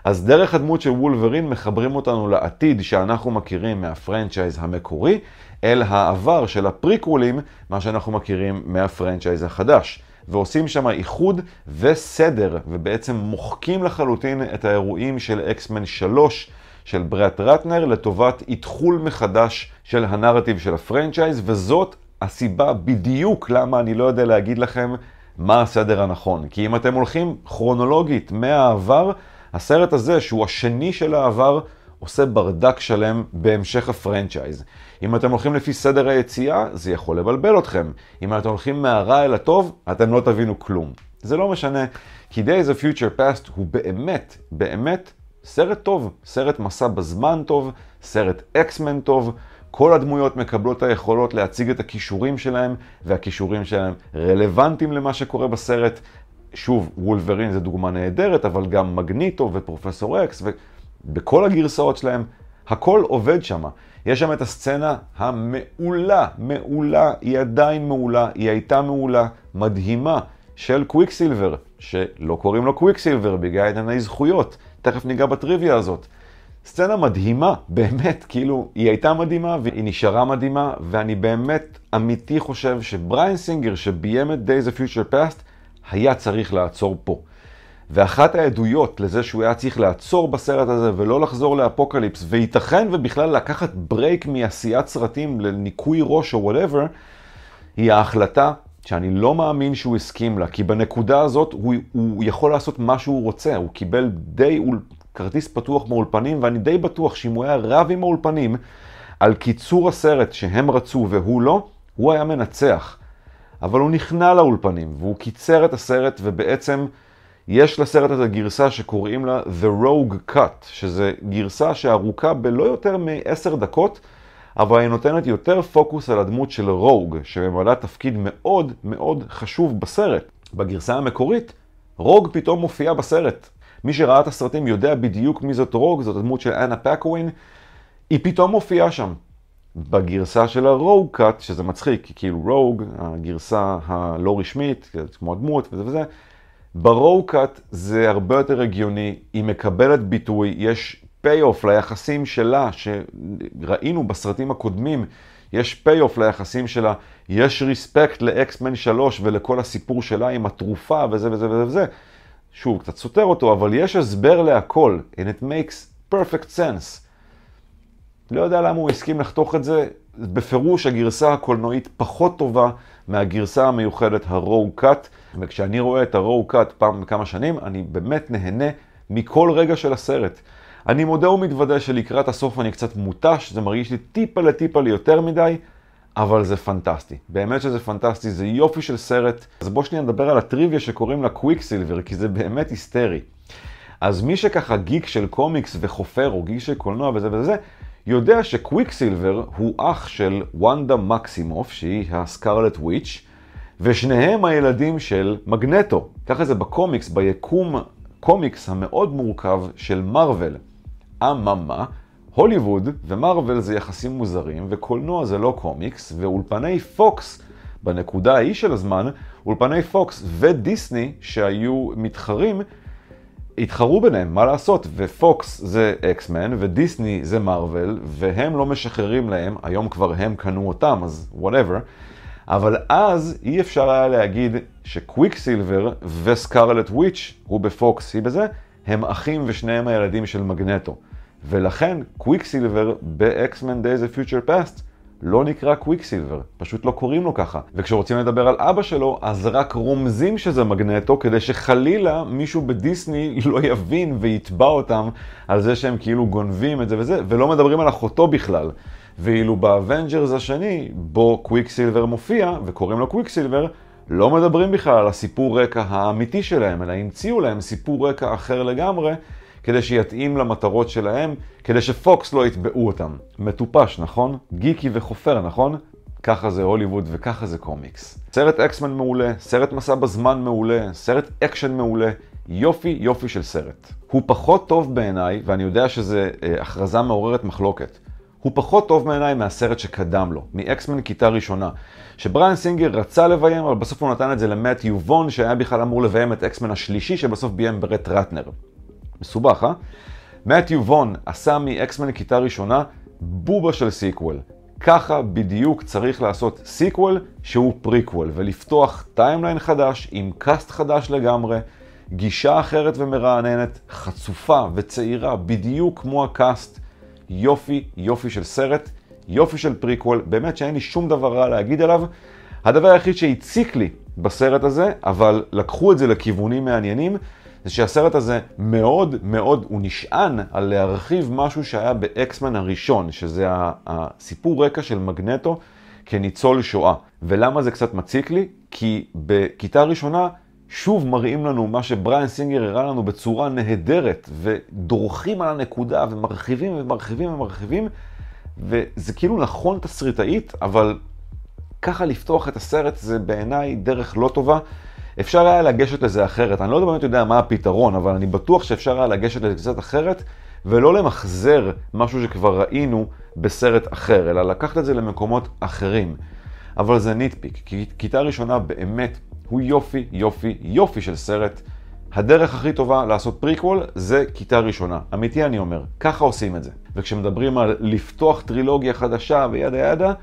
אז דרך הדמות של וולברין מחברים אותנו לעתיד שאנחנו מכירים מהפרנצ'ייז המקורי, אל העבר של הפריקוולים, מה שאנחנו מכירים מהפרנצ'ייז החדש. ועושים שם איחוד וסדר, ובעצם מוחקים לחלוטין את האירועים של אקסמן 3 של ברט רטנר לטובת איתחול מחדש של הנרטיב של הפרנצ'ייז, וזאת הסיבה בדיוק למה אני לא יודע להגיד לכם מה הסדר הנכון. כי אם אתם הולכים כרונולוגית מהעבר, הסרט הזה, שהוא השני של העבר, עושה ברדק שלם בהמשך הפרנצ'ייז. אם אתם הולכים לפי סדר היציאה, זה יכול לבלבל אתכם. אם אתם הולכים מהרע אל הטוב, אתם לא תבינו כלום. זה לא משנה, כי Days of Future Past הוא באמת, באמת, סרט טוב. סרט מסע בזמן טוב, סרט אקסמן טוב. כל הדמויות מקבלות את היכולות להציג את הכישורים שלהם, והכישורים שלהם רלוונטיים למה שקורה בסרט. שוב, וולברין זה דוגמה נהדרת, אבל גם מגניטו ופרופסור אקס ו... בכל הגרסאות שלהם, הכל עובד שם. יש שם את הסצנה המעולה, מעולה, היא עדיין מעולה, היא הייתה מעולה, מדהימה, של קוויקסילבר, שלא קוראים לו קוויקסילבר בגלל ענייני זכויות, תכף ניגע בטריוויה הזאת. סצנה מדהימה, באמת, כאילו, היא הייתה מדהימה והיא נשארה מדהימה, ואני באמת אמיתי חושב שבריין סינגר, שביים את Days of Future Past, היה צריך לעצור פה. ואחת העדויות לזה שהוא היה צריך לעצור בסרט הזה ולא לחזור לאפוקליפס, וייתכן ובכלל לקחת ברייק מעשיית סרטים לניקוי ראש או וואטאבר, היא ההחלטה שאני לא מאמין שהוא הסכים לה, כי בנקודה הזאת הוא, הוא יכול לעשות מה שהוא רוצה, הוא קיבל די אול, כרטיס פתוח מאולפנים, ואני די בטוח שאם הוא היה רב עם האולפנים על קיצור הסרט שהם רצו והוא לא, הוא היה מנצח. אבל הוא נכנע לאולפנים, והוא קיצר את הסרט ובעצם... יש לסרט הזה גרסה שקוראים לה The Rogue Cut, שזה גרסה שארוכה בלא יותר מ-10 דקות, אבל היא נותנת יותר פוקוס על הדמות של רוג, שממלאה תפקיד מאוד מאוד חשוב בסרט. בגרסה המקורית, רוג פתאום מופיעה בסרט. מי שראה את הסרטים יודע בדיוק מי זאת רוג, זאת הדמות של אנה פקווין, היא פתאום מופיעה שם. בגרסה של הרוג קאט, שזה מצחיק, כי כאילו רוג, הגרסה הלא רשמית, כמו הדמות וזה וזה, ברואו-קאט זה הרבה יותר הגיוני, היא מקבלת ביטוי, יש פי-אוף ליחסים שלה, שראינו בסרטים הקודמים, יש פי-אוף ליחסים שלה, יש ריספקט לאקסמן 3 ולכל הסיפור שלה עם התרופה וזה וזה וזה וזה. שוב, קצת סותר אותו, אבל יש הסבר להכל, and it makes perfect sense. לא יודע למה הוא הסכים לחתוך את זה, בפירוש הגרסה הקולנועית פחות טובה מהגרסה המיוחדת ה-Row Cut, וכשאני רואה את ה-Row Cut פעם בכמה שנים, אני באמת נהנה מכל רגע של הסרט. אני מודה ומתוודה שלקראת הסוף אני קצת מותש, זה מרגיש לי טיפה לטיפה ליותר מדי, אבל זה פנטסטי. באמת שזה פנטסטי, זה יופי של סרט. אז בוא שניה נדבר על הטריוויה שקוראים לה קוויקסילבר, כי זה באמת היסטרי. אז מי שככה גיק של קומיקס וחופר, או גיק של קולנוע וזה וזה, יודע שקוויקסילבר הוא אח של וונדה מקסימוף, שהיא הסקארלט וויץ', ושניהם הילדים של מגנטו. ככה זה בקומיקס, ביקום קומיקס המאוד מורכב של מארוול. אממה, הוליווד ומרוול זה יחסים מוזרים, וקולנוע זה לא קומיקס, ואולפני פוקס, בנקודה ההיא של הזמן, אולפני פוקס ודיסני, שהיו מתחרים, התחרו ביניהם, מה לעשות? ופוקס זה אקסמן, ודיסני זה מארוול, והם לא משחררים להם, היום כבר הם קנו אותם, אז וואטאבר. אבל אז אי אפשר היה להגיד שקוויק סילבר וסקארלט וויץ', הוא בפוקס, היא בזה, הם אחים ושניהם הילדים של מגנטו. ולכן קוויק סילבר באקסמן דייז אה פיוטר פאסט, לא נקרא קוויקסילבר, פשוט לא קוראים לו ככה. וכשרוצים לדבר על אבא שלו, אז רק רומזים שזה מגנטו, כדי שחלילה מישהו בדיסני לא יבין ויתבע אותם על זה שהם כאילו גונבים את זה וזה, ולא מדברים על אחותו בכלל. ואילו באבנג'רס השני, בו קוויקסילבר מופיע, וקוראים לו קוויקסילבר, לא מדברים בכלל על הסיפור רקע האמיתי שלהם, אלא המציאו להם סיפור רקע אחר לגמרי, כדי שיתאים למטרות שלהם, כדי שפוקס לא יתבעו אותם. מטופש, נכון? גיקי וחופר, נכון? ככה זה הוליווד וככה זה קומיקס. סרט אקסמן מעולה, סרט מסע בזמן מעולה, סרט אקשן מעולה, יופי יופי של סרט. הוא פחות טוב בעיניי, ואני יודע שזו אה, הכרזה מעוררת מחלוקת, הוא פחות טוב בעיניי מהסרט שקדם לו, מאקסמן כיתה ראשונה, שבריאן סינגר רצה לביים, אבל בסוף הוא נתן את זה למט יובון, שהיה בכלל אמור לביים את אקסמן השלישי, שבסוף ביים ברט רטנר. מסובך, אה? מתיו וון עשה מאקסמן כיתה ראשונה בובה של סיקוול. ככה בדיוק צריך לעשות סיקוול שהוא פריקוול, ולפתוח טיימליין חדש עם קאסט חדש לגמרי, גישה אחרת ומרעננת, חצופה וצעירה, בדיוק כמו הקאסט. יופי, יופי של סרט, יופי של פריקוול, באמת שאין לי שום דבר רע להגיד עליו. הדבר היחיד שהציק לי בסרט הזה, אבל לקחו את זה לכיוונים מעניינים, זה שהסרט הזה מאוד מאוד, הוא נשען על להרחיב משהו שהיה באקסמן הראשון, שזה הסיפור רקע של מגנטו כניצול שואה. ולמה זה קצת מציק לי? כי בכיתה ראשונה שוב מראים לנו מה שבריאן סינגר הראה לנו בצורה נהדרת, ודורכים על הנקודה ומרחיבים ומרחיבים ומרחיבים, וזה כאילו נכון תסריטאית, אבל ככה לפתוח את הסרט זה בעיניי דרך לא טובה. אפשר היה לגשת לזה אחרת. אני לא באמת יודע מה הפתרון, אבל אני בטוח שאפשר היה לגשת לזה קצת אחרת, ולא למחזר משהו שכבר ראינו בסרט אחר, אלא לקחת את זה למקומות אחרים. אבל זה ניטפיק, כי כיתה ראשונה באמת הוא יופי, יופי, יופי של סרט. הדרך הכי טובה לעשות פריקוול זה כיתה ראשונה. אמיתי אני אומר, ככה עושים את זה. וכשמדברים על לפתוח טרילוגיה חדשה וידה ידה,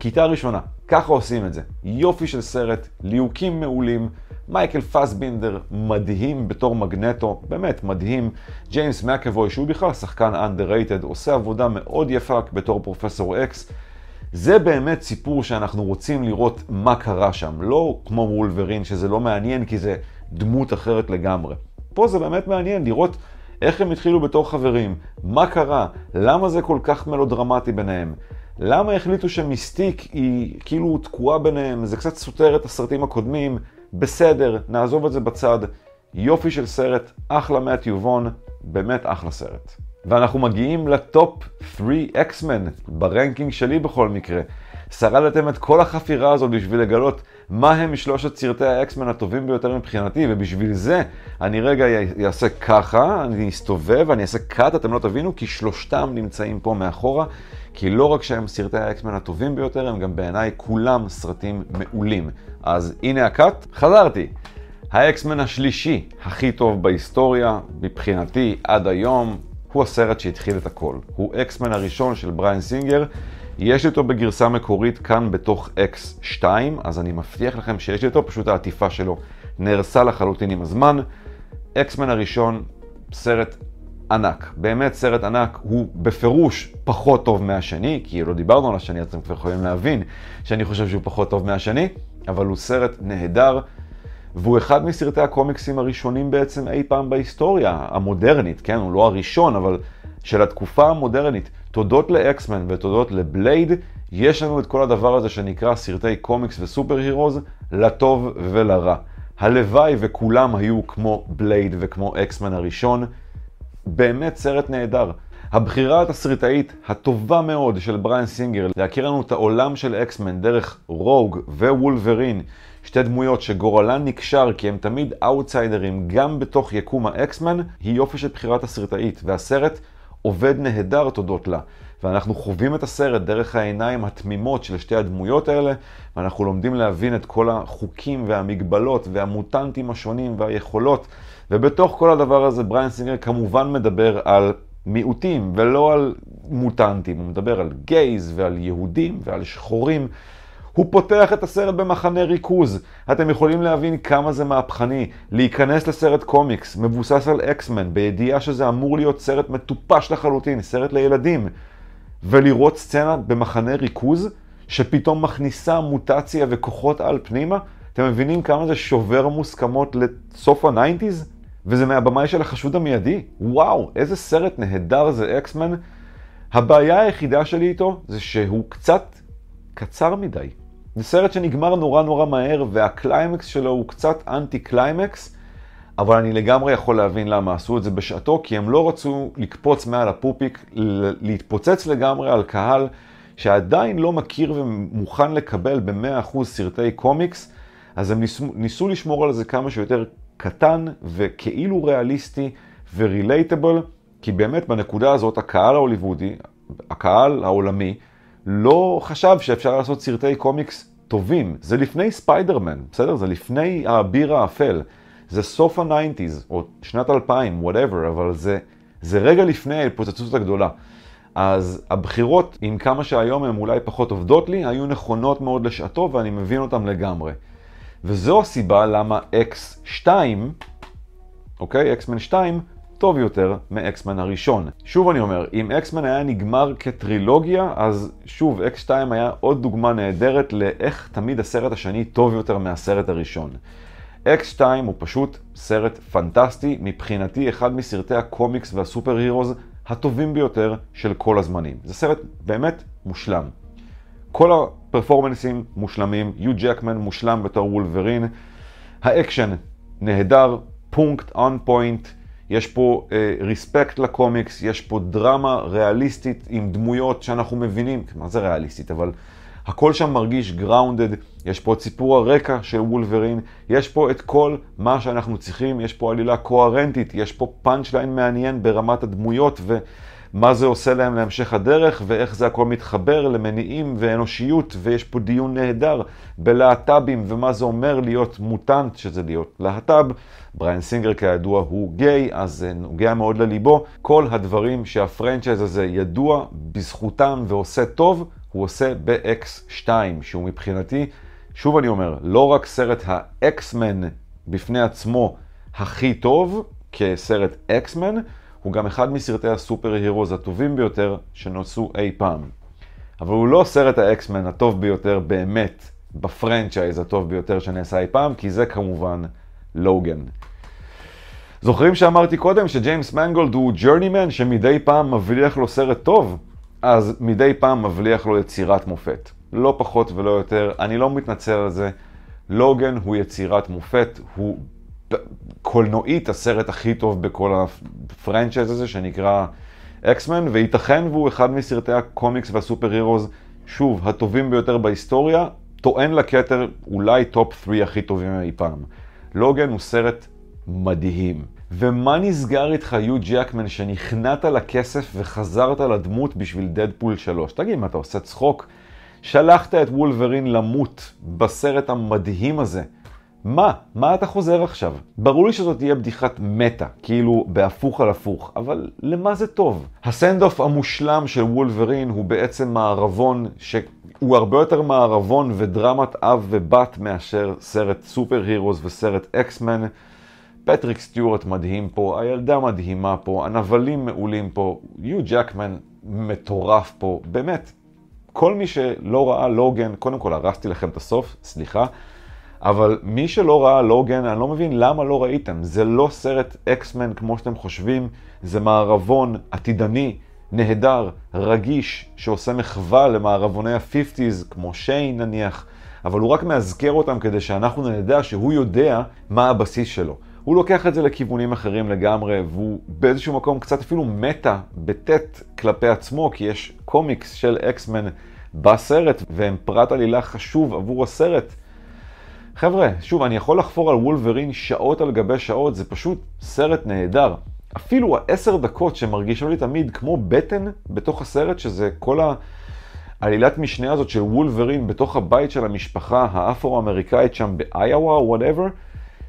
כיתה ראשונה, ככה עושים את זה. יופי של סרט, ליהוקים מעולים, מייקל פסבינדר מדהים בתור מגנטו, באמת מדהים. ג'יימס מקאבוי, שהוא בכלל שחקן underrated, עושה עבודה מאוד יפה בתור פרופסור אקס. זה באמת סיפור שאנחנו רוצים לראות מה קרה שם, לא כמו וולברין, שזה לא מעניין כי זה דמות אחרת לגמרי. פה זה באמת מעניין לראות איך הם התחילו בתור חברים, מה קרה, למה זה כל כך מלודרמטי ביניהם. למה החליטו שמיסטיק היא כאילו תקועה ביניהם? זה קצת סותר את הסרטים הקודמים. בסדר, נעזוב את זה בצד. יופי של סרט, אחלה מאט יובון, באמת אחלה סרט. ואנחנו מגיעים לטופ 3 אקסמן, ברנקינג שלי בכל מקרה. שרדתם את כל החפירה הזו בשביל לגלות מה הם שלושת סרטי האקסמן הטובים ביותר מבחינתי, ובשביל זה אני רגע אעשה ככה, אני אסתובב, אני אעשה קאט, אתם לא תבינו, כי שלושתם נמצאים פה מאחורה, כי לא רק שהם סרטי האקסמן הטובים ביותר, הם גם בעיניי כולם סרטים מעולים. אז הנה הקאט, חזרתי. האקסמן השלישי הכי טוב בהיסטוריה, מבחינתי עד היום, הוא הסרט שהתחיל את הכל. הוא אקסמן הראשון של בריין סינגר. יש אותו בגרסה מקורית כאן בתוך X2, אז אני מבטיח לכם שיש אותו, פשוט העטיפה שלו נהרסה לחלוטין עם הזמן. אקסמן הראשון, סרט ענק, באמת סרט ענק, הוא בפירוש פחות טוב מהשני, כי לא דיברנו על השני, אתם כבר יכולים להבין שאני חושב שהוא פחות טוב מהשני, אבל הוא סרט נהדר, והוא אחד מסרטי הקומיקסים הראשונים בעצם אי פעם בהיסטוריה המודרנית, כן? הוא לא הראשון, אבל של התקופה המודרנית. תודות לאקסמן ותודות לבלייד, יש לנו את כל הדבר הזה שנקרא סרטי קומיקס וסופר הירוז, לטוב ולרע. הלוואי וכולם היו כמו בלייד וכמו אקסמן הראשון. באמת סרט נהדר. הבחירה התסריטאית הטובה מאוד של בריאן סינגר להכיר לנו את העולם של אקסמן דרך רוג ווולברין, שתי דמויות שגורלן נקשר כי הם תמיד אאוטסיידרים גם בתוך יקום האקסמן, היא יופי של בחירה תסריטאית, והסרט עובד נהדר תודות לה. ואנחנו חווים את הסרט דרך העיניים התמימות של שתי הדמויות האלה, ואנחנו לומדים להבין את כל החוקים והמגבלות והמוטנטים השונים והיכולות. ובתוך כל הדבר הזה בריין סינגר כמובן מדבר על מיעוטים ולא על מוטנטים, הוא מדבר על גייז ועל יהודים ועל שחורים. הוא פותח את הסרט במחנה ריכוז. אתם יכולים להבין כמה זה מהפכני. להיכנס לסרט קומיקס, מבוסס על אקסמן, בידיעה שזה אמור להיות סרט מטופש לחלוטין, סרט לילדים. ולראות סצנה במחנה ריכוז, שפתאום מכניסה מוטציה וכוחות על פנימה, אתם מבינים כמה זה שובר מוסכמות לסוף הניינטיז? וזה מהבמאי של החשוד המיידי. וואו, איזה סרט נהדר זה אקסמן. הבעיה היחידה שלי איתו זה שהוא קצת קצר מדי. זה סרט שנגמר נורא נורא מהר, והקליימקס שלו הוא קצת אנטי קליימקס, אבל אני לגמרי יכול להבין למה עשו את זה בשעתו, כי הם לא רצו לקפוץ מעל הפופיק, להתפוצץ לגמרי על קהל שעדיין לא מכיר ומוכן לקבל ב-100% סרטי קומיקס, אז הם ניסו, ניסו לשמור על זה כמה שיותר קטן וכאילו ריאליסטי ורילייטבל, כי באמת בנקודה הזאת הקהל ההוליוודי, הקהל העולמי, לא חשב שאפשר לעשות סרטי קומיקס טובים. זה לפני ספיידרמן, בסדר? זה לפני האביר האפל. זה סוף הניינטיז, או שנת 2000, וואטאבר, אבל זה, זה רגע לפני ההתפוצצות הגדולה. אז הבחירות, עם כמה שהיום הן אולי פחות עובדות לי, היו נכונות מאוד לשעתו ואני מבין אותן לגמרי. וזו הסיבה למה X2, אוקיי? X-Men 2 טוב יותר מאקסמן הראשון. שוב אני אומר, אם אקסמן היה נגמר כטרילוגיה, אז שוב, אקס 2 היה עוד דוגמה נהדרת לאיך תמיד הסרט השני טוב יותר מהסרט הראשון. אקס 2 הוא פשוט סרט פנטסטי, מבחינתי אחד מסרטי הקומיקס והסופר הירוז הטובים ביותר של כל הזמנים. זה סרט באמת מושלם. כל הפרפורמנסים מושלמים, יו ג'קמן מושלם בתור וולברין, האקשן נהדר, פונקט, און פוינט, יש פה אה, ריספקט לקומיקס, יש פה דרמה ריאליסטית עם דמויות שאנחנו מבינים, מה זה ריאליסטית, אבל הכל שם מרגיש גראונדד, יש פה את סיפור הרקע של וולברין, יש פה את כל מה שאנחנו צריכים, יש פה עלילה קוהרנטית, יש פה פאנצ' ליין מעניין ברמת הדמויות ו... מה זה עושה להם להמשך הדרך, ואיך זה הכל מתחבר למניעים ואנושיות, ויש פה דיון נהדר בלהט"בים, ומה זה אומר להיות מוטנט, שזה להיות להט"ב. בריין סינגר כידוע הוא גיי, אז זה נוגע מאוד לליבו. כל הדברים שהפרנצ'ייז הזה ידוע בזכותם ועושה טוב, הוא עושה ב-X2, שהוא מבחינתי, שוב אני אומר, לא רק סרט ה-X-Men בפני עצמו הכי טוב, כסרט אקסמן, הוא גם אחד מסרטי הסופר הירו הטובים ביותר שנעשו אי פעם. אבל הוא לא סרט האקסמן הטוב ביותר באמת בפרנצ'ייז הטוב ביותר שנעשה אי פעם, כי זה כמובן לוגן. זוכרים שאמרתי קודם שג'יימס מנגולד הוא ג'רנימן שמדי פעם מבליח לו סרט טוב? אז מדי פעם מבליח לו יצירת מופת. לא פחות ולא יותר, אני לא מתנצל על זה. לוגן הוא יצירת מופת, הוא קולנועית הסרט הכי טוב בכל הפרנצ'ייז הזה שנקרא אקסמן, וייתכן והוא אחד מסרטי הקומיקס והסופר הירוז, שוב, הטובים ביותר בהיסטוריה, טוען לכתר אולי טופ 3 הכי טובים אי פעם. לוגן הוא סרט מדהים. ומה נסגר איתך, יו ג'קמן, שנכנעת לכסף וחזרת לדמות בשביל דדפול 3? תגיד, מה אתה עושה צחוק? שלחת את וולברין למות בסרט המדהים הזה. מה? מה אתה חוזר עכשיו? ברור לי שזאת תהיה בדיחת מטה, כאילו בהפוך על הפוך, אבל למה זה טוב? הסנד אוף המושלם של וולברין הוא בעצם מערבון ש... הוא הרבה יותר מערבון ודרמת אב ובת מאשר סרט סופר הירוס וסרט אקסמן. פטריק סטיוארט מדהים פה, הילדה מדהימה פה, הנבלים מעולים פה, יו ג'קמן מטורף פה, באמת. כל מי שלא ראה לוגן, קודם כל הרסתי לכם את הסוף, סליחה. אבל מי שלא ראה לוגן, אני לא מבין למה לא ראיתם. זה לא סרט אקסמן כמו שאתם חושבים, זה מערבון עתידני, נהדר, רגיש, שעושה מחווה למערבוני ה-50's, כמו שיין נניח, אבל הוא רק מאזכר אותם כדי שאנחנו נדע שהוא יודע מה הבסיס שלו. הוא לוקח את זה לכיוונים אחרים לגמרי, והוא באיזשהו מקום קצת אפילו מטה, בטט, כלפי עצמו, כי יש קומיקס של אקסמן בסרט, והם פרט עלילה חשוב עבור הסרט. חבר'ה, שוב, אני יכול לחפור על וולברין שעות על גבי שעות, זה פשוט סרט נהדר. אפילו העשר דקות שמרגישו לי תמיד כמו בטן בתוך הסרט, שזה כל העלילת משנה הזאת של וולברין בתוך הבית של המשפחה האפרו-אמריקאית שם באיואה, וואטאבר,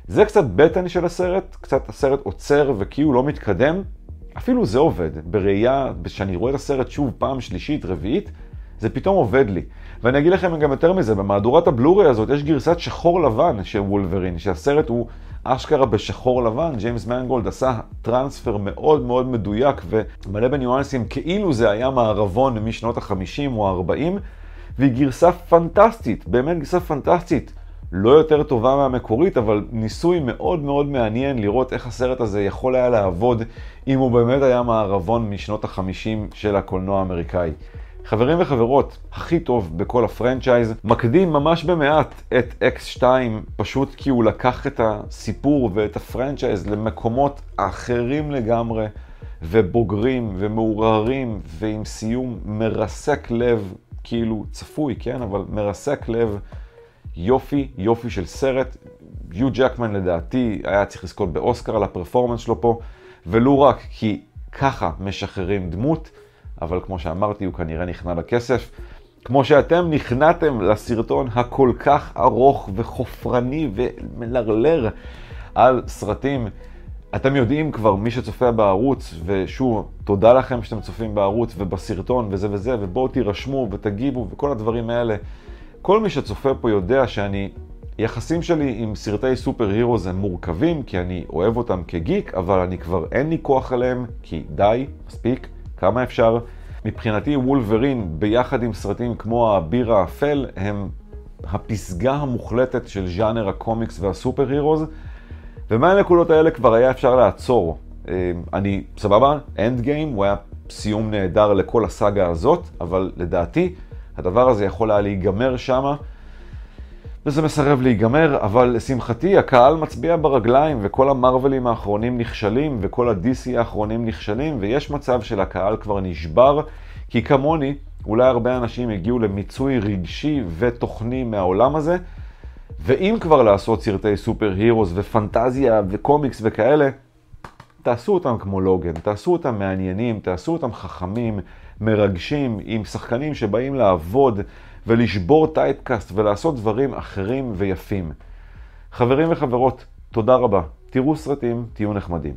זה קצת בטן של הסרט, קצת הסרט עוצר וכאילו לא מתקדם. אפילו זה עובד, בראייה, כשאני רואה את הסרט שוב פעם שלישית, רביעית, זה פתאום עובד לי. ואני אגיד לכם גם יותר מזה, במהדורת הבלורי הזאת יש גרסת שחור לבן של וולברין, שהסרט הוא אשכרה בשחור לבן. ג'יימס מנגולד עשה טרנספר מאוד מאוד מדויק ומלא בניואנסים, כאילו זה היה מערבון משנות ה-50 או ה-40, והיא גרסה פנטסטית, באמת גרסה פנטסטית. לא יותר טובה מהמקורית, אבל ניסוי מאוד מאוד מעניין לראות איך הסרט הזה יכול היה לעבוד אם הוא באמת היה מערבון משנות החמישים של הקולנוע האמריקאי. חברים וחברות, הכי טוב בכל הפרנצ'ייז, מקדים ממש במעט את X2, פשוט כי הוא לקח את הסיפור ואת הפרנצ'ייז למקומות אחרים לגמרי, ובוגרים ומעורערים, ועם סיום מרסק לב, כאילו צפוי, כן? אבל מרסק לב, יופי, יופי של סרט. יו ג'קמן לדעתי היה צריך לזכות באוסקר על הפרפורמנס שלו פה, ולו רק כי ככה משחררים דמות. אבל כמו שאמרתי, הוא כנראה נכנע לכסף. כמו שאתם נכנעתם לסרטון הכל כך ארוך וחופרני ומלרלר על סרטים. אתם יודעים כבר, מי שצופה בערוץ, ושוב, תודה לכם שאתם צופים בערוץ ובסרטון וזה וזה, ובואו תירשמו ותגיבו וכל הדברים האלה. כל מי שצופה פה יודע שאני, יחסים שלי עם סרטי סופר הירו זה מורכבים, כי אני אוהב אותם כגיק, אבל אני כבר אין לי כוח עליהם, כי די, מספיק. כמה אפשר. מבחינתי וולברין ביחד עם סרטים כמו האביר האפל הם הפסגה המוחלטת של ז'אנר הקומיקס והסופר הירוז ומה הנקודות האלה כבר היה אפשר לעצור. אה, אני, סבבה, אנד גיים, הוא היה סיום נהדר לכל הסאגה הזאת, אבל לדעתי הדבר הזה יכול היה להיגמר שמה וזה מסרב להיגמר, אבל לשמחתי הקהל מצביע ברגליים וכל המרווילים האחרונים נכשלים וכל ה-DC האחרונים נכשלים ויש מצב שלקהל כבר נשבר, כי כמוני, אולי הרבה אנשים הגיעו למיצוי רגשי ותוכני מהעולם הזה, ואם כבר לעשות סרטי סופר הירוס ופנטזיה וקומיקס וכאלה, תעשו אותם כמו לוגן, תעשו אותם מעניינים, תעשו אותם חכמים, מרגשים, עם שחקנים שבאים לעבוד. ולשבור טייפקאסט ולעשות דברים אחרים ויפים. חברים וחברות, תודה רבה. תראו סרטים, תהיו נחמדים.